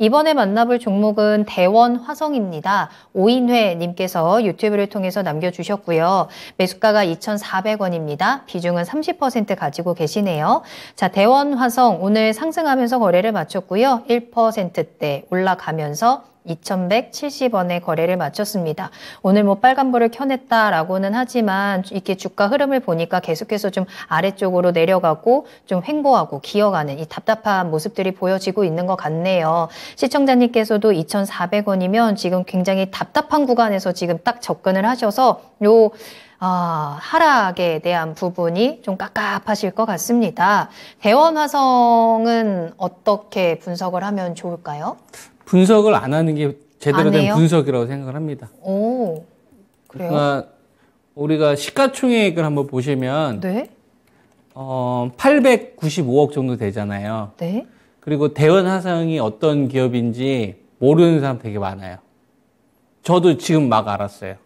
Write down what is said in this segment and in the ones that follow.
이번에 만나볼 종목은 대원 화성입니다. 오인회 님께서 유튜브를 통해서 남겨주셨고요. 매수가가 2,400원입니다. 비중은 30% 가지고 계시네요. 자, 대원 화성 오늘 상승하면서 거래를 마쳤고요. 1%대 올라가면서 2 1 7 0원의 거래를 마쳤습니다. 오늘 뭐 빨간불을 켜냈다라고는 하지만 이렇게 주가 흐름을 보니까 계속해서 좀 아래쪽으로 내려가고 좀 횡보하고 기어가는 이 답답한 모습들이 보여지고 있는 것 같네요. 시청자님께서도 2,400원이면 지금 굉장히 답답한 구간에서 지금 딱 접근을 하셔서 요 아, 하락에 대한 부분이 좀 깝깝하실 것 같습니다. 대원화성은 어떻게 분석을 하면 좋을까요? 분석을 안 하는 게 제대로 된 분석이라고 생각을 합니다. 오, 그래요? 그 우리가 시가총액을 한번 보시면 네? 어, 895억 정도 되잖아요. 네? 그리고 대원 화상이 어떤 기업인지 모르는 사람 되게 많아요. 저도 지금 막 알았어요.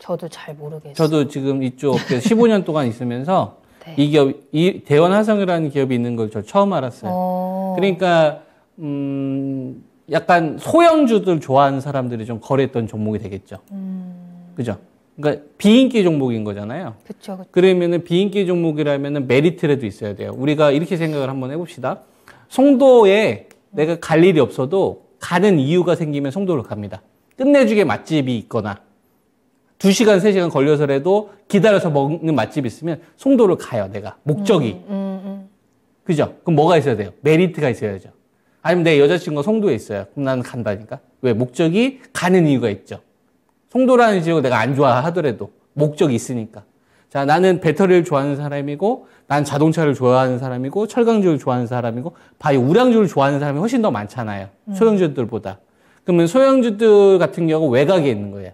저도 잘 모르겠어요. 저도 지금 이쪽 업계에서 15년 동안 있으면서 네. 이 기업, 이 대원 화성이라는 기업이 있는 걸 저 처음 알았어요. 오. 어. 그러니까 음, 약간 소형주들 좋아하는 사람들이 좀 거래했던 종목이 되겠죠. 음. 그죠? 그러니까 비인기 종목인 거잖아요. 그렇죠. 그러면은 비인기 종목이라면은 메리트라도 있어야 돼요. 우리가 이렇게 생각을 한번 해봅시다. 송도에 내가 갈 일이 없어도 가는 이유가 생기면 송도를 갑니다. 끝내주게 맛집이 있거나 2시간, 3시간 걸려서라도 기다려서 먹는 맛집이 있으면 송도를 가요, 내가. 목적이. 음, 음, 음, 음. 그죠? 그럼 뭐가 있어야 돼요? 메리트가 있어야죠. 아니면 내 여자친구가 송도에 있어요. 그럼 나는 간다니까. 왜? 목적이 가는 이유가 있죠. 송도라는 지역을 내가 안 좋아하더라도 목적이 있으니까. 자, 나는 배터리를 좋아하는 사람이고, 난 자동차를 좋아하는 사람이고, 철강주를 좋아하는 사람이고, 바이 우량주를 좋아하는 사람이 훨씬 더 많잖아요. 음. 소형주들보다. 그러면 소형주들 같은 경우 외곽에 있는 거예요.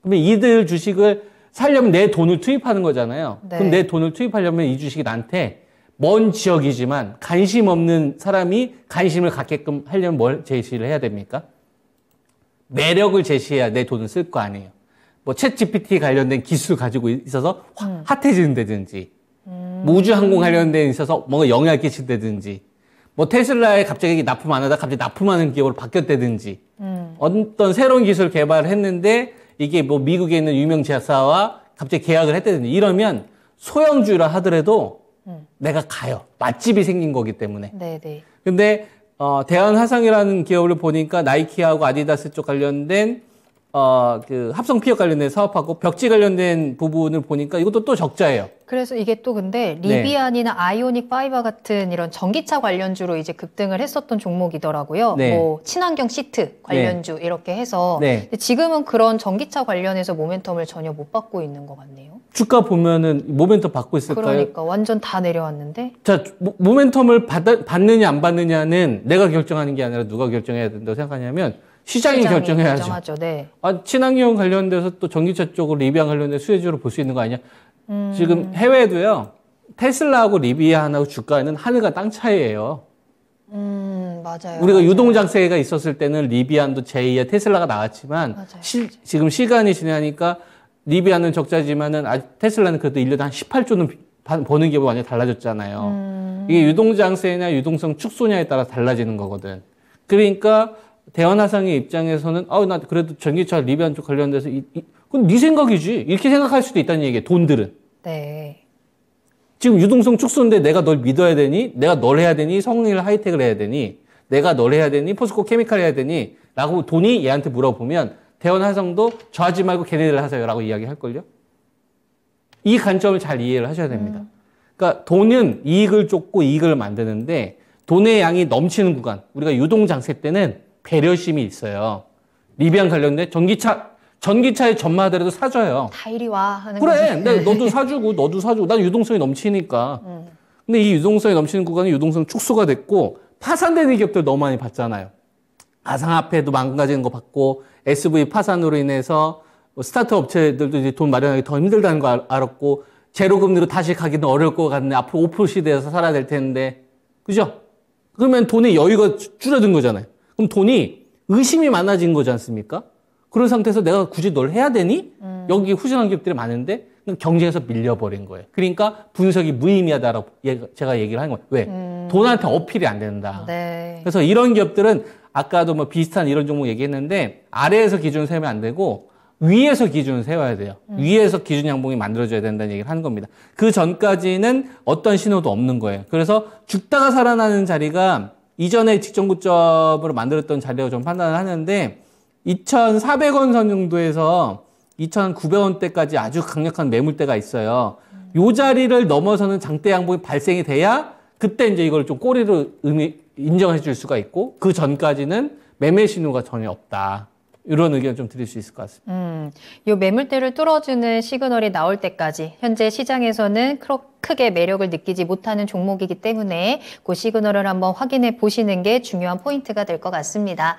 그러면 이들 주식을 살려면 내 돈을 투입하는 거잖아요. 네. 그럼 내 돈을 투입하려면 이 주식이 나한테 먼 지역이지만 관심 없는 사람이 관심을 갖게끔 하려면 뭘 제시를 해야 됩니까? 매력을 제시해야 내 돈을 쓸 거 아니에요. 뭐챗 GPT 관련된 기술 가지고 있어서 음. 핫해진다든지 음. 우주 항공 관련된 있어서 뭔가 영향을 끼친다든지 뭐 테슬라에 갑자기 납품 안 하다 갑자기 납품하는 기업으로 바뀌었다든지 음. 어떤 새로운 기술 을 개발을 했는데 이게 뭐 미국에 있는 유명 제사와 갑자기 계약을 했다든지 이러면 소형주라 하더라도 내가 가요. 맛집이 생긴 거기 때문에. 네네. 네. 근데 어, 대한화상이라는 기업을 보니까 나이키하고 아디다스 쪽 관련된 어, 그 합성 피혁 관련된 사업하고 벽지 관련된 부분을 보니까 이것도 또 적자예요. 그래서 이게 또 근데 네. 리비안이나 네. 아이오닉 파이버 같은 이런 전기차 관련주로 이제 급등을 했었던 종목이더라고요. 네. 뭐 친환경 시트 네. 관련주 네. 이렇게 해서 지금은 그런 전기차 관련해서 모멘텀을 전혀 못 받고 있는 것 같네요. 주가 보면은 모멘텀 받고 있을까요? 그러니까 완전 다 내려왔는데. 자, 모, 멘텀을받 받느냐 안 받느냐는 내가 결정하는 게 아니라 누가 결정해야 된다고 생각하냐면 시장이, 시장이 결정해야죠. 결정하죠, 네. 아, 친환경 관련돼서 또 전기차 쪽으로 리비아 관련된 수혜주로 볼 수 있는 거 아니야? 음... 지금 해외도요. 테슬라하고 리비아하고 주가에는 하늘과 땅 차이예요. 음, 맞아요. 우리가 맞아요. 유동장세가 있었을 때는 리비안도 제2의 테슬라가 나왔지만 시, 지금 시간이 지나니까 리비아는 적자지만은 아, 테슬라는 그래도 1년에 한 18조는 버는 게 완전히 달라졌잖아요. 음. 이게 유동장세냐 유동성 축소냐에 따라 달라지는 거거든. 그러니까 대원화상의 입장에서는 아우 어, 나 그래도 전기차 리비안 쪽 관련돼서 이, 이, 그건 네 생각이지 이렇게 생각할 수도 있다는 얘기예요. 돈들은. 네. 지금 유동성 축소인데 내가 널 믿어야 되니 내가 널 해야 되니 성일 하이텍을 해야 되니 내가 널 해야 되니 포스코 케미칼 해야 되니라고 돈이 얘한테 물어보면 대원 화성도 저하지 말고 걔네들 하세요라고 이야기할걸요? 이 관점을 잘 이해를 하셔야 됩니다. 음. 그러니까 돈은 이익을 쫓고 이익을 만드는데 돈의 양이 넘치는 구간, 우리가 유동장세 때는 배려심이 있어요. 리비안 관련된 전기차, 전기차의 전마하더라도 사줘요. 다 이리 와. 하는 그래. 거지. 근데 너도 사주고, 너도 사주고. 난 유동성이 넘치니까. 음. 근데 이 유동성이 넘치는 구간이 유동성 축소가 됐고, 파산되는 기업들 너무 많이 봤잖아요. 가상화폐도 망가지는 거 봤고 SV 파산으로 인해서 스타트 업체들도 이제 돈 마련하기 더 힘들다는 거 알았고 제로금리로 다시 가기는 어려울 것 같네. 앞으로 오픈 시대에서 살아야 될 텐데. 그죠? 그러면 돈의 여유가 줄어든 거잖아요. 그럼 돈이 의심이 많아진 거지 않습니까? 그런 상태에서 내가 굳이 널 해야 되니? 음. 여기 후진한 기업들이 많은데 경쟁에서 밀려버린 거예요. 그러니까 분석이 무의미하다라고 제가 얘기를 한 거예요. 왜? 음. 돈한테 어필이 안 된다. 네. 그래서 이런 기업들은 아까도 뭐 비슷한 이런 종목 얘기했는데 아래에서 기준 을 세면 안 되고 위에서 기준을 세워야 돼요. 음. 위에서 기준 양봉이 만들어져야 된다는 얘기를 하는 겁니다. 그 전까지는 어떤 신호도 없는 거예요. 그래서 죽다가 살아나는 자리가 이전에 직전 고점으로 만들었던 자리라고 좀 판단을 하는데 2,400원 선 정도에서 2,900원대까지 아주 강력한 매물대가 있어요. 음. 요 자리를 넘어서는 장대 양봉이 발생이 돼야 그때 이제 이걸 좀 꼬리로 의미, 인정해 줄 수가 있고 그 전까지는 매매 신호가 전혀 없다. 이런 의견 좀 드릴 수 있을 것 같습니다. 음, 요 매물대를 뚫어주는 시그널이 나올 때까지 현재 시장에서는 크게 매력을 느끼지 못하는 종목이기 때문에 그 시그널을 한번 확인해 보시는 게 중요한 포인트가 될 것 같습니다.